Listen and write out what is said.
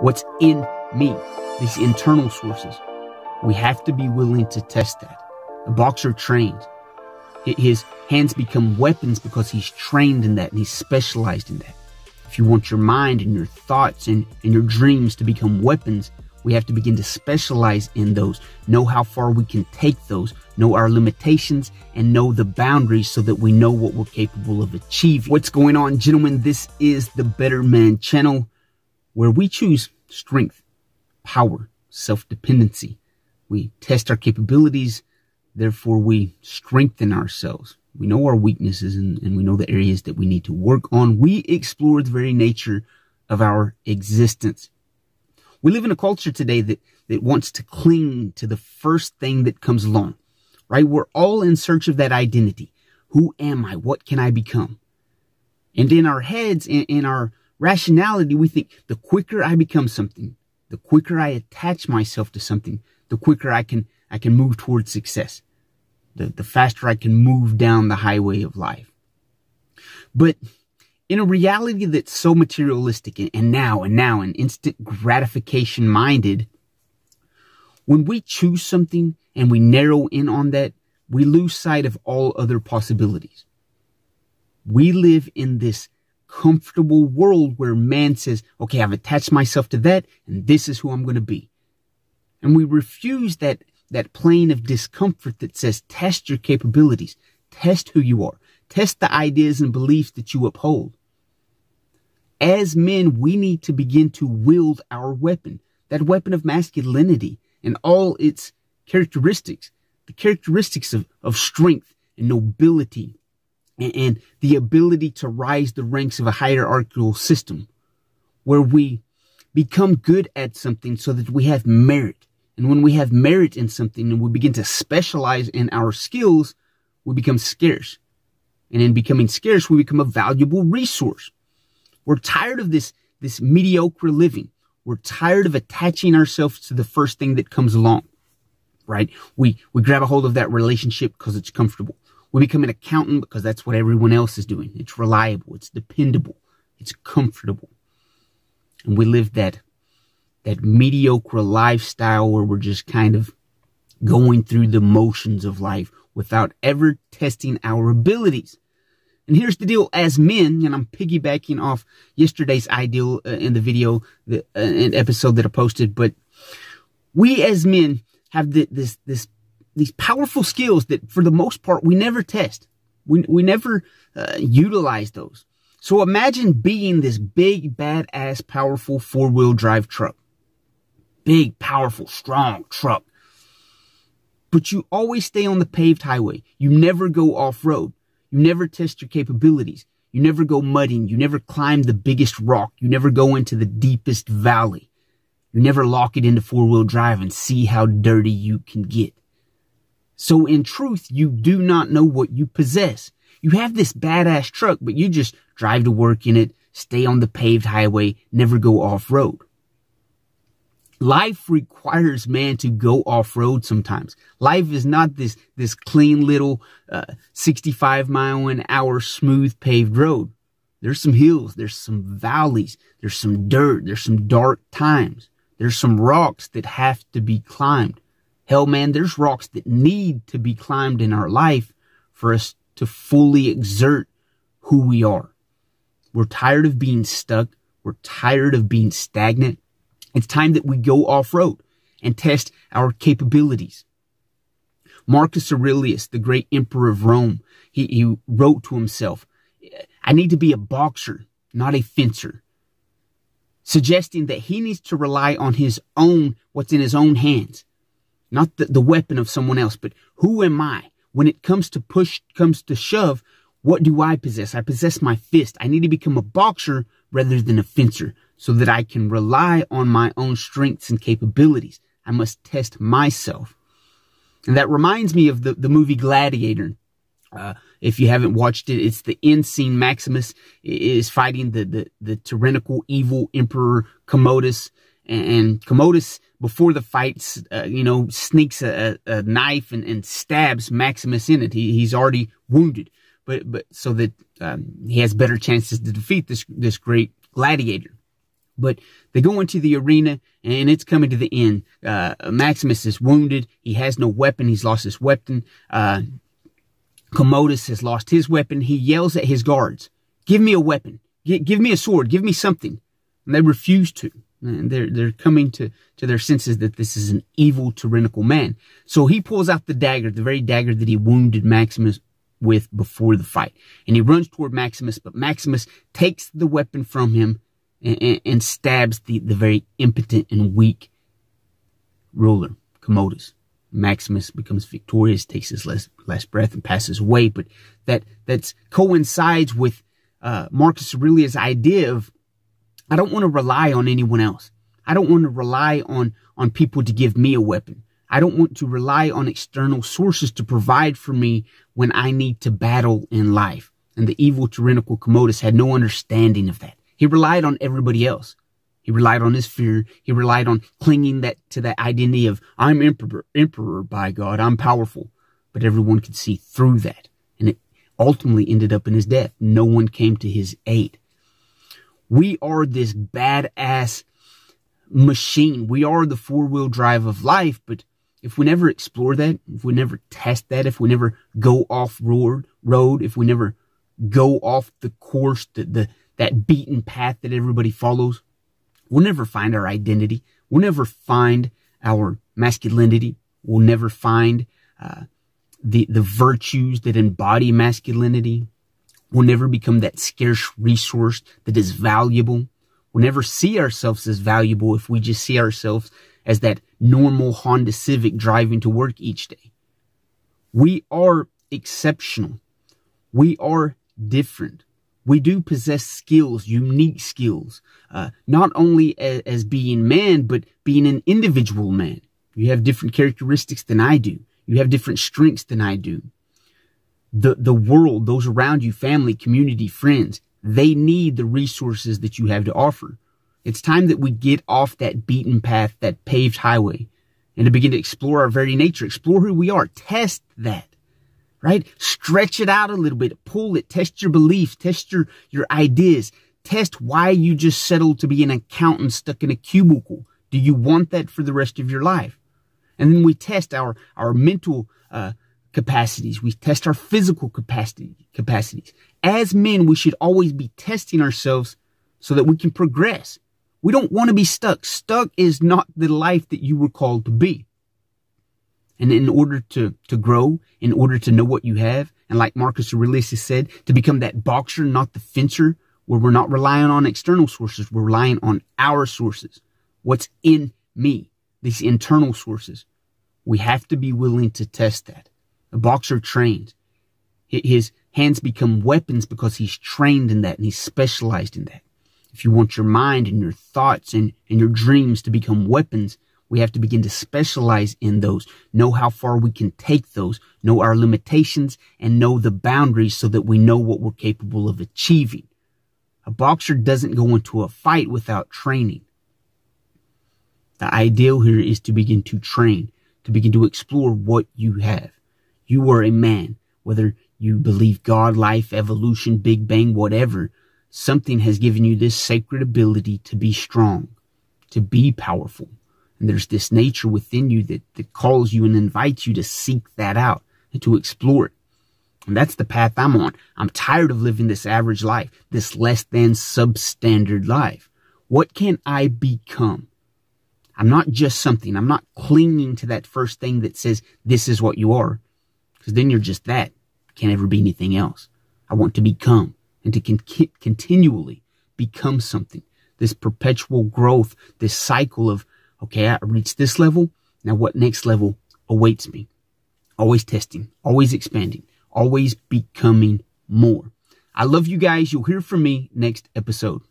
what's in me, these internal sources. We have to be willing to test that. A boxer trains. His hands become weapons because he's trained in that and he's specialized in that. If you want your mind and your thoughts and, and your dreams to become weapons, we have to begin to specialize in those, know how far we can take those, know our limitations, and know the boundaries so that we know what we're capable of achieving. What's going on, gentlemen? This is the Better Man channel where we choose strength, power, self dependency. We test our capabilities, therefore, we strengthen ourselves. We know our weaknesses and, and, we know the areas that we need to work on. We explore the very nature of our existence. We live in a culture today that, that wants to cling to the first thing that comes along, right? We're all in search of that identity. Who am I? What can I become? And in our heads, in, in our Rationality, we think the quicker I become something, the quicker I attach myself to something, the quicker I can, I can move towards success. The, the faster I can move down the highway of life. But in a reality that's so materialistic and, and now and now and instant gratification minded, when we choose something and we narrow in on that, we lose sight of all other possibilities. We live in this comfortable world where man says, okay, I've attached myself to that and this is who I'm going to be. And we refuse that, that plane of discomfort that says, test your capabilities, test who you are, test the ideas and beliefs that you uphold. As men, we need to begin to wield our weapon, that weapon of masculinity and all its characteristics, the characteristics of, of strength and nobility and, and the ability to rise the ranks of a hierarchical system where we become good at something so that we have merit. And when we have merit in something and we begin to specialize in our skills, we become scarce. And in becoming scarce, we become a valuable resource. We're tired of this, this mediocre living. We're tired of attaching ourselves to the first thing that comes along, right? We, we grab a hold of that relationship because it's comfortable. We become an accountant because that's what everyone else is doing. It's reliable, it's dependable, it's comfortable. And we live that that mediocre lifestyle where we're just kind of going through the motions of life without ever testing our abilities. And here's the deal as men, and I'm piggybacking off yesterday's ideal uh, in the video, the uh, episode that I posted, but we as men have the, this, this these powerful skills that for the most part we never test. We, we never uh, utilize those. So imagine being this big, badass, powerful four wheel drive truck. Big, powerful, strong truck. But you always stay on the paved highway. You never go off road. You never test your capabilities. You never go mudding. You never climb the biggest rock. You never go into the deepest valley. You never lock it into four wheel drive and see how dirty you can get. So in truth, you do not know what you possess. You have this badass truck, but you just drive to work in it, stay on the paved highway, never go off road. Life requires man to go off road sometimes. Life is not this, this clean little, uh, 65 mile an hour smooth paved road. There's some hills. There's some valleys. There's some dirt. There's some dark times. There's some rocks that have to be climbed. Hell, man, there's rocks that need to be climbed in our life for us to fully exert who we are. We're tired of being stuck. We're tired of being stagnant. It's time that we go off road and test our capabilities. Marcus Aurelius, the great emperor of Rome, he, he wrote to himself, I need to be a boxer, not a fencer, suggesting that he needs to rely on his own, what's in his own hands not the, the weapon of someone else, but who am I? When it comes to push, comes to shove, what do I possess? I possess my fist. I need to become a boxer rather than a fencer so that I can rely on my own strengths and capabilities. I must test myself. And that reminds me of the, the movie Gladiator. Uh, if you haven't watched it, it's the end scene. Maximus is fighting the, the, the tyrannical, evil Emperor Commodus and, Commodus before the fight, uh, you know, sneaks a, a knife and, and, stabs Maximus in it. He, he's already wounded, but but so that um, he has better chances to defeat this this great gladiator. But they go into the arena and it's coming to the end. Uh, Maximus is wounded. He has no weapon. He's lost his weapon. Uh, Commodus has lost his weapon. He yells at his guards, "Give me a weapon! G- give me a sword! Give me something!" And they refuse to. And they're, they're coming to, to their senses that this is an evil, tyrannical man. So he pulls out the dagger, the very dagger that he wounded Maximus with before the fight. And he runs toward Maximus, but Maximus takes the weapon from him and, and, and stabs the, the very impotent and weak ruler, Commodus. Maximus becomes victorious, takes his last, last breath, and passes away. But that that's coincides with uh, Marcus Aurelius' idea of I don't want to rely on anyone else. I don't want to rely on, on people to give me a weapon. I don't want to rely on external sources to provide for me when I need to battle in life. And the evil tyrannical Commodus had no understanding of that. He relied on everybody else. He relied on his fear. He relied on clinging that to that identity of I'm emperor, emperor by God. I'm powerful. But everyone could see through that. And it ultimately ended up in his death. No one came to his aid. We are this badass machine. We are the four wheel drive of life, but if we never explore that, if we never test that, if we never go off road, road, if we never go off the course, the, the that beaten path that everybody follows, we'll never find our identity. We'll never find our masculinity. We'll never find uh, the the virtues that embody masculinity. We'll never become that scarce resource that is valuable. We'll never see ourselves as valuable if we just see ourselves as that normal Honda Civic driving to work each day. We are exceptional. We are different. We do possess skills, unique skills, uh, not only as, as being man, but being an individual man. You have different characteristics than I do. You have different strengths than I do the, the world, those around you, family, community, friends, they need the resources that you have to offer. It's time that we get off that beaten path, that paved highway, and to begin to explore our very nature, explore who we are, test that, right? Stretch it out a little bit, pull it, test your beliefs, test your, your ideas, test why you just settled to be an accountant stuck in a cubicle. Do you want that for the rest of your life? And then we test our, our mental, uh, capacities. We test our physical capacity capacities. As men, we should always be testing ourselves so that we can progress. We don't want to be stuck. Stuck is not the life that you were called to be. And in order to, to grow, in order to know what you have, and like Marcus Aurelius said, to become that boxer, not the fencer, where we're not relying on external sources, we're relying on our sources. What's in me, these internal sources. We have to be willing to test that. A boxer trained. His hands become weapons because he's trained in that and he's specialized in that. If you want your mind and your thoughts and, and your dreams to become weapons, we have to begin to specialize in those, know how far we can take those, know our limitations, and know the boundaries so that we know what we're capable of achieving. A boxer doesn't go into a fight without training. The ideal here is to begin to train, to begin to explore what you have you were a man. Whether you believe God, life, evolution, Big Bang, whatever, something has given you this sacred ability to be strong, to be powerful. And there's this nature within you that, that calls you and invites you to seek that out and to explore it. And that's the path I'm on. I'm tired of living this average life, this less than substandard life. What can I become? I'm not just something. I'm not clinging to that first thing that says, this is what you are. Because then you're just that. Can't ever be anything else. I want to become and to con- continually become something. This perpetual growth, this cycle of, okay, I reached this level. Now what next level awaits me? Always testing, always expanding, always becoming more. I love you guys. You'll hear from me next episode.